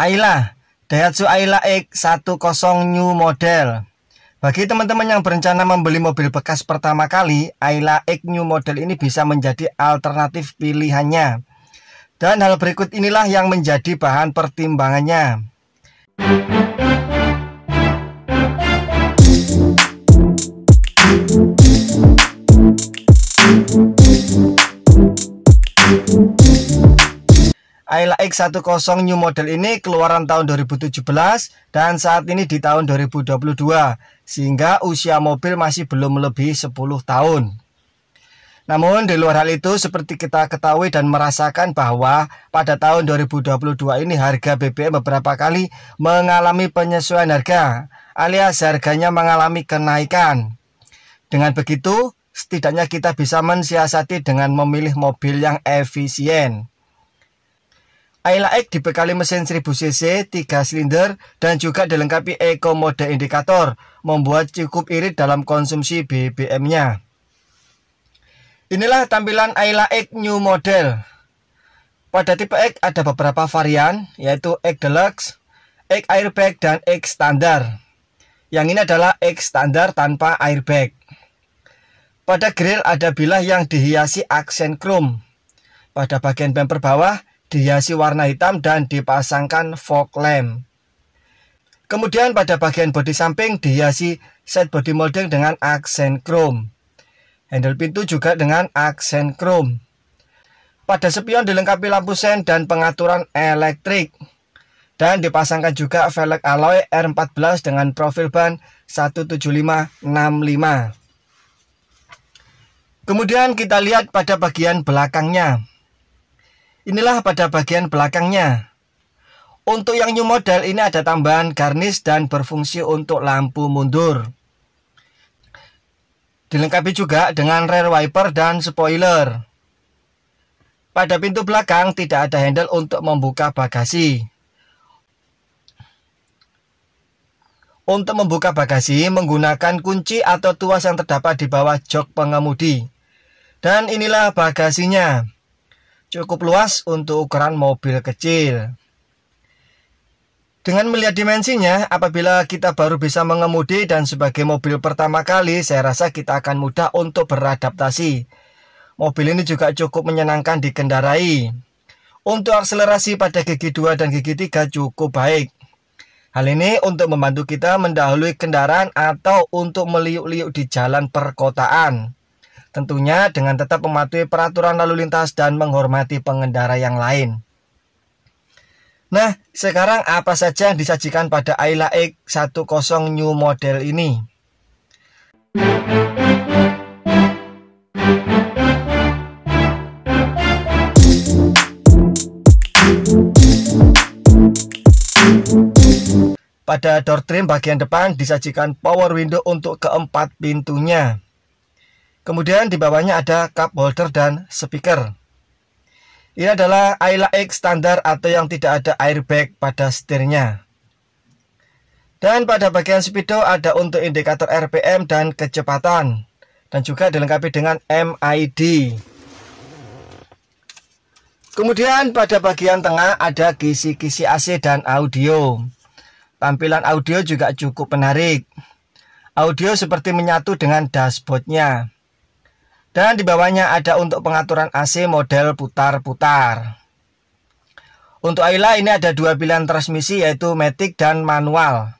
Ayla, Daihatsu Ayla X10 New Model. Bagi teman-teman yang berencana membeli mobil bekas pertama kali, Ayla X New Model ini bisa menjadi alternatif pilihannya. Dan hal berikut inilah yang menjadi bahan pertimbangannya. Ayla X10 new model ini keluaran tahun 2017 dan saat ini di tahun 2022 sehingga usia mobil masih belum lebih 10 tahun. Namun di luar hal itu seperti kita ketahui dan merasakan bahwa pada tahun 2022 ini harga BBM beberapa kali mengalami penyesuaian harga alias harganya mengalami kenaikan. Dengan begitu setidaknya kita bisa mensiasati dengan memilih mobil yang efisien. Aila X dibekali mesin 1000 cc, 3 silinder, dan juga dilengkapi eco mode indikator, membuat cukup irit dalam konsumsi BBM-nya. Inilah tampilan Aila X New Model. Pada tipe X ada beberapa varian, yaitu X Deluxe, X Airbag, dan X Standar. Yang ini adalah X Standar tanpa airbag. Pada grill ada bilah yang dihiasi aksen chrome. Pada bagian bumper bawah dihiasi warna hitam dan dipasangkan fog lamp. Kemudian pada bagian bodi samping dihiasi set body molding dengan aksen chrome. Handle pintu juga dengan aksen chrome. Pada spion dilengkapi lampu sen dan pengaturan elektrik. Dan dipasangkan juga velg alloy R14 dengan profil ban 17565. Kemudian kita lihat pada bagian belakangnya. Inilah pada bagian belakangnya. Untuk yang new model ini ada tambahan garnish dan berfungsi untuk lampu mundur. Dilengkapi juga dengan rear wiper dan spoiler. Pada pintu belakang tidak ada handle untuk membuka bagasi. Untuk membuka bagasi menggunakan kunci atau tuas yang terdapat di bawah jok pengemudi. Dan inilah bagasinya cukup luas untuk ukuran mobil kecil. Dengan melihat dimensinya, apabila kita baru bisa mengemudi dan sebagai mobil pertama kali, saya rasa kita akan mudah untuk beradaptasi. Mobil ini juga cukup menyenangkan dikendarai. Untuk akselerasi pada gigi 2 dan gigi 3 cukup baik. Hal ini untuk membantu kita mendahului kendaraan atau untuk meliuk-liuk di jalan perkotaan. Tentunya dengan tetap mematuhi peraturan lalu lintas dan menghormati pengendara yang lain. Nah, sekarang apa saja yang disajikan pada Ayla X10 New Model ini? Pada door trim bagian depan disajikan power window untuk keempat pintunya. Kemudian di bawahnya ada cup holder dan speaker. Ini adalah Ayla X standar atau yang tidak ada airbag pada setirnya. Dan pada bagian speedo ada untuk indikator RPM dan kecepatan. Dan juga dilengkapi dengan MID. Kemudian pada bagian tengah ada kisi-kisi AC dan audio. Tampilan audio juga cukup menarik. Audio seperti menyatu dengan dashboardnya. Dan di bawahnya ada untuk pengaturan AC model putar-putar. Untuk Ayla ini ada dua pilihan transmisi yaitu matic dan manual.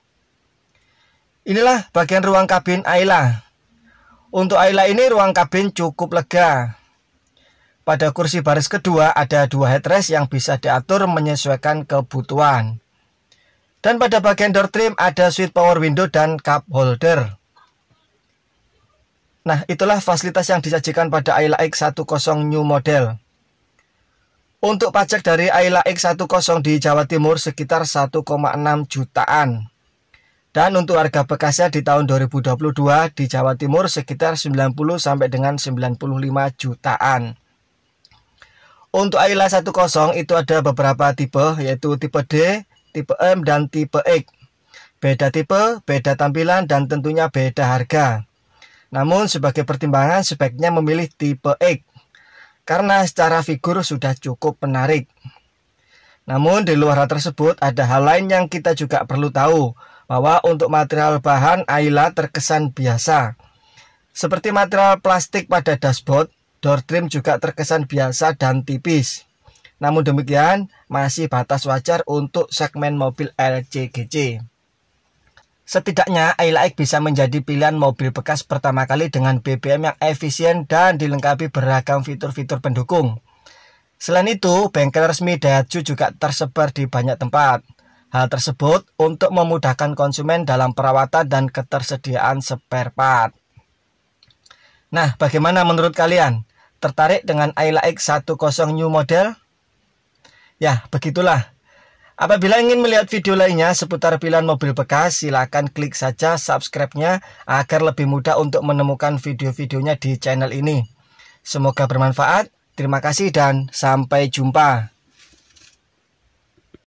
Inilah bagian ruang kabin Ayla. Untuk Ayla ini ruang kabin cukup lega. Pada kursi baris kedua ada dua headrest yang bisa diatur menyesuaikan kebutuhan. Dan pada bagian door trim ada switch power window dan cup holder. Nah, itulah fasilitas yang disajikan pada Ayla X10 New Model. Untuk pajak dari Ayla X10 di Jawa Timur sekitar 1,6 jutaan. Dan untuk harga bekasnya di tahun 2022 di Jawa Timur sekitar 90 sampai dengan 95 jutaan. Untuk Ayla 10 itu ada beberapa tipe yaitu tipe D, tipe M, dan tipe X. Beda tipe, beda tampilan, dan tentunya beda harga. Namun sebagai pertimbangan sebaiknya memilih tipe X karena secara figur sudah cukup menarik. Namun di luar hal tersebut ada hal lain yang kita juga perlu tahu bahwa untuk material bahan Ayla terkesan biasa. Seperti material plastik pada dashboard, door trim juga terkesan biasa dan tipis. Namun demikian, masih batas wajar untuk segmen mobil LCGC. Setidaknya Ailaik bisa menjadi pilihan mobil bekas pertama kali dengan BBM yang efisien dan dilengkapi beragam fitur-fitur pendukung. Selain itu, bengkel resmi Daihatsu juga tersebar di banyak tempat. Hal tersebut untuk memudahkan konsumen dalam perawatan dan ketersediaan spare part. Nah, bagaimana menurut kalian? Tertarik dengan Ailaik 10 New Model? Ya, begitulah Apabila ingin melihat video lainnya seputar pilihan mobil bekas, silakan klik saja subscribe-nya agar lebih mudah untuk menemukan video-videonya di channel ini. Semoga bermanfaat, terima kasih dan sampai jumpa.